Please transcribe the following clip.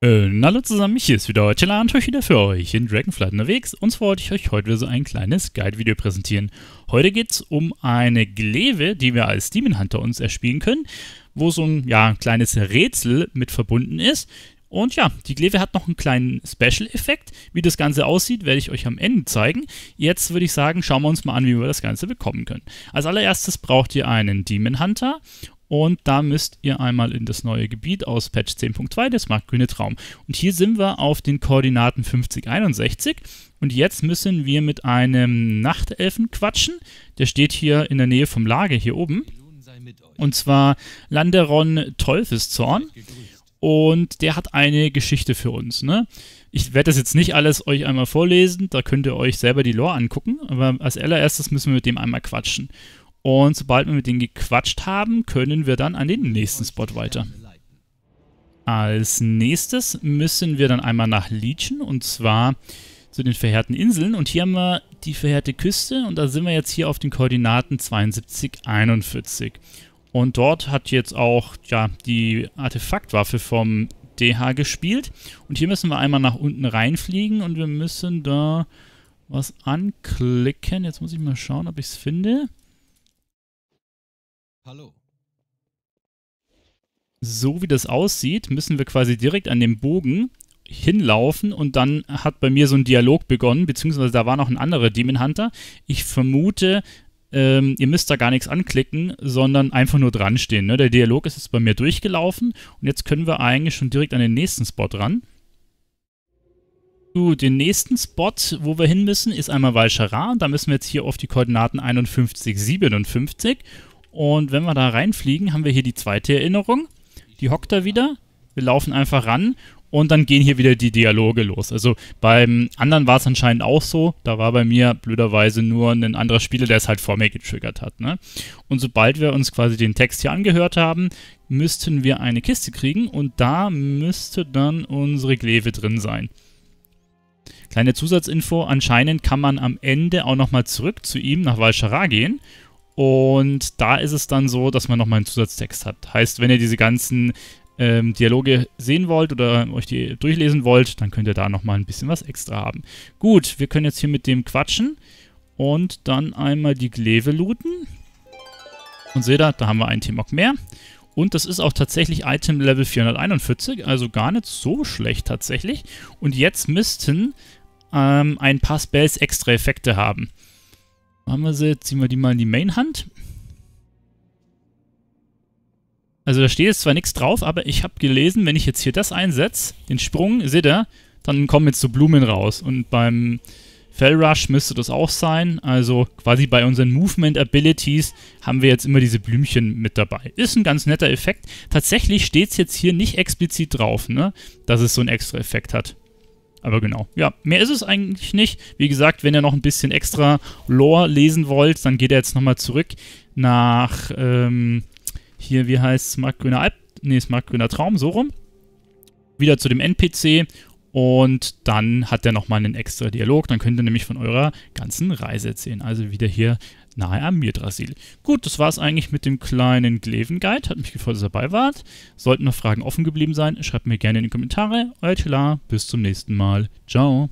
Und äh, hallo zusammen, hier ist wieder heute Lan euch wieder für euch in Dragonflight unterwegs und zwar wollte ich euch heute wieder so ein kleines Guide-Video präsentieren. Heute geht es um eine Glewe, die wir als Demon Hunter uns erspielen können, wo so ein ja, kleines Rätsel mit verbunden ist. Und ja, die Glewe hat noch einen kleinen Special-Effekt. Wie das Ganze aussieht, werde ich euch am Ende zeigen. Jetzt würde ich sagen, schauen wir uns mal an, wie wir das Ganze bekommen können. Als allererstes braucht ihr einen Demon Hunter und da müsst ihr einmal in das neue Gebiet aus Patch 10.2, das grüne Traum. Und hier sind wir auf den Koordinaten 50, 61. Und jetzt müssen wir mit einem Nachtelfen quatschen. Der steht hier in der Nähe vom Lager hier oben. Und zwar Landeron Teufelszorn. Und der hat eine Geschichte für uns. Ne? Ich werde das jetzt nicht alles euch einmal vorlesen, da könnt ihr euch selber die Lore angucken. Aber als allererstes müssen wir mit dem einmal quatschen. Und sobald wir mit denen gequatscht haben, können wir dann an den nächsten Spot weiter. Als nächstes müssen wir dann einmal nach Legion und zwar zu den verheerten Inseln. Und hier haben wir die verheerte Küste und da sind wir jetzt hier auf den Koordinaten 72, 41. Und dort hat jetzt auch ja, die Artefaktwaffe vom DH gespielt. Und hier müssen wir einmal nach unten reinfliegen und wir müssen da was anklicken. Jetzt muss ich mal schauen, ob ich es finde. Hallo. So wie das aussieht, müssen wir quasi direkt an dem Bogen hinlaufen und dann hat bei mir so ein Dialog begonnen, beziehungsweise da war noch ein anderer Demon Hunter. Ich vermute, ähm, ihr müsst da gar nichts anklicken, sondern einfach nur dran stehen. Ne? Der Dialog ist jetzt bei mir durchgelaufen und jetzt können wir eigentlich schon direkt an den nächsten Spot ran. Gut, den nächsten Spot, wo wir hin müssen, ist einmal Valchara. Da müssen wir jetzt hier auf die Koordinaten 51, 57 und wenn wir da reinfliegen, haben wir hier die zweite Erinnerung. Die hockt da wieder. Wir laufen einfach ran und dann gehen hier wieder die Dialoge los. Also beim anderen war es anscheinend auch so. Da war bei mir blöderweise nur ein anderer Spieler, der es halt vor mir getriggert hat. Ne? Und sobald wir uns quasi den Text hier angehört haben, müssten wir eine Kiste kriegen und da müsste dann unsere Gleve drin sein. Kleine Zusatzinfo, anscheinend kann man am Ende auch nochmal zurück zu ihm nach Valshara gehen und da ist es dann so, dass man nochmal einen Zusatztext hat. Heißt, wenn ihr diese ganzen ähm, Dialoge sehen wollt oder euch die durchlesen wollt, dann könnt ihr da nochmal ein bisschen was extra haben. Gut, wir können jetzt hier mit dem quatschen und dann einmal die Gleve looten. Und seht ihr, da haben wir einen T-Mock mehr. Und das ist auch tatsächlich Item Level 441, also gar nicht so schlecht tatsächlich. Und jetzt müssten ähm, ein paar Spells extra Effekte haben. Machen wir sie, ziehen wir die mal in die Main-Hand. Also da steht jetzt zwar nichts drauf, aber ich habe gelesen, wenn ich jetzt hier das einsetze, den Sprung, seht ihr, dann kommen jetzt so Blumen raus. Und beim Fell Rush müsste das auch sein. Also quasi bei unseren Movement Abilities haben wir jetzt immer diese Blümchen mit dabei. Ist ein ganz netter Effekt. Tatsächlich steht es jetzt hier nicht explizit drauf, ne? dass es so einen extra Effekt hat. Aber genau, ja, mehr ist es eigentlich nicht. Wie gesagt, wenn ihr noch ein bisschen extra Lore lesen wollt, dann geht ihr jetzt nochmal zurück nach, ähm, hier, wie heißt es, Markgrüner Alp? Nee, Markgrüner Traum, so rum. Wieder zu dem NPC und dann hat er nochmal einen extra Dialog. Dann könnt ihr nämlich von eurer ganzen Reise erzählen. Also wieder hier nahe am Mirdrasil. Gut, das war es eigentlich mit dem kleinen Gleven-Guide. Hat mich gefreut, dass ihr dabei wart. Sollten noch Fragen offen geblieben sein, schreibt mir gerne in die Kommentare. Euer Tila, bis zum nächsten Mal. Ciao.